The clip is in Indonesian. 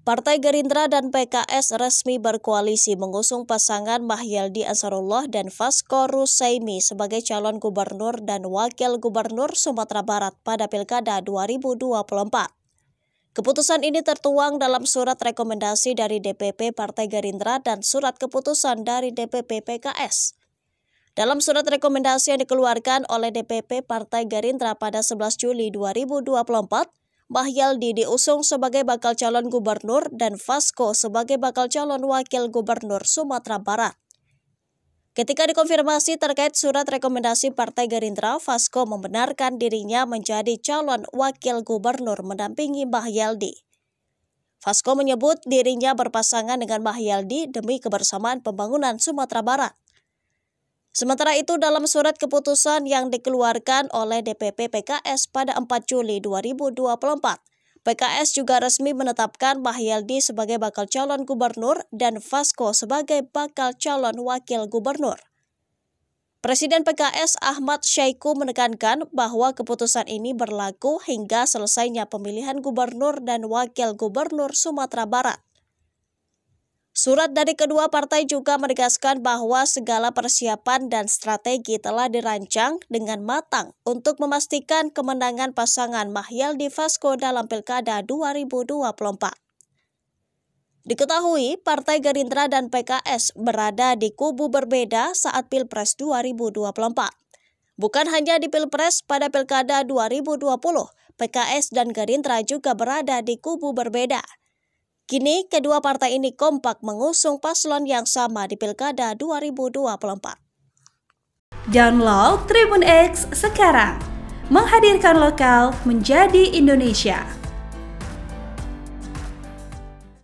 Partai Gerindra dan PKS resmi berkoalisi mengusung pasangan Mahyaldi Ansarullah dan Vasco Rusaimi sebagai calon gubernur dan wakil gubernur Sumatera Barat pada Pilkada 2024. Keputusan ini tertuang dalam surat rekomendasi dari DPP Partai Gerindra dan surat keputusan dari DPP PKS. Dalam surat rekomendasi yang dikeluarkan oleh DPP Partai Gerindra pada 11 Juli 2024, Mahyaldi diusung sebagai bakal calon gubernur dan Vasco sebagai bakal calon wakil gubernur Sumatera Barat. Ketika dikonfirmasi terkait surat rekomendasi Partai Gerindra, Vasco membenarkan dirinya menjadi calon wakil gubernur mendampingi Mahyaldi. Vasco menyebut dirinya berpasangan dengan Mahyaldi demi kebersamaan pembangunan Sumatera Barat. Sementara itu dalam surat keputusan yang dikeluarkan oleh DPP PKS pada 4 Juli 2024, PKS juga resmi menetapkan Mahyaldi sebagai bakal calon gubernur dan Vasco sebagai bakal calon wakil gubernur. Presiden PKS Ahmad Syaiku menekankan bahwa keputusan ini berlaku hingga selesainya pemilihan gubernur dan wakil gubernur Sumatera Barat. Surat dari kedua partai juga menegaskan bahwa segala persiapan dan strategi telah dirancang dengan matang untuk memastikan kemenangan pasangan Mahyal di Vasco dalam Pilkada 2024. Diketahui, Partai Gerindra dan PKS berada di kubu berbeda saat Pilpres 2024. Bukan hanya di Pilpres, pada Pilkada 2020, PKS dan Gerindra juga berada di kubu berbeda. Kini, kedua partai ini kompak mengusung paslon yang sama di Pilkada 2024. Download Tribun X sekarang, menghadirkan lokal menjadi Indonesia.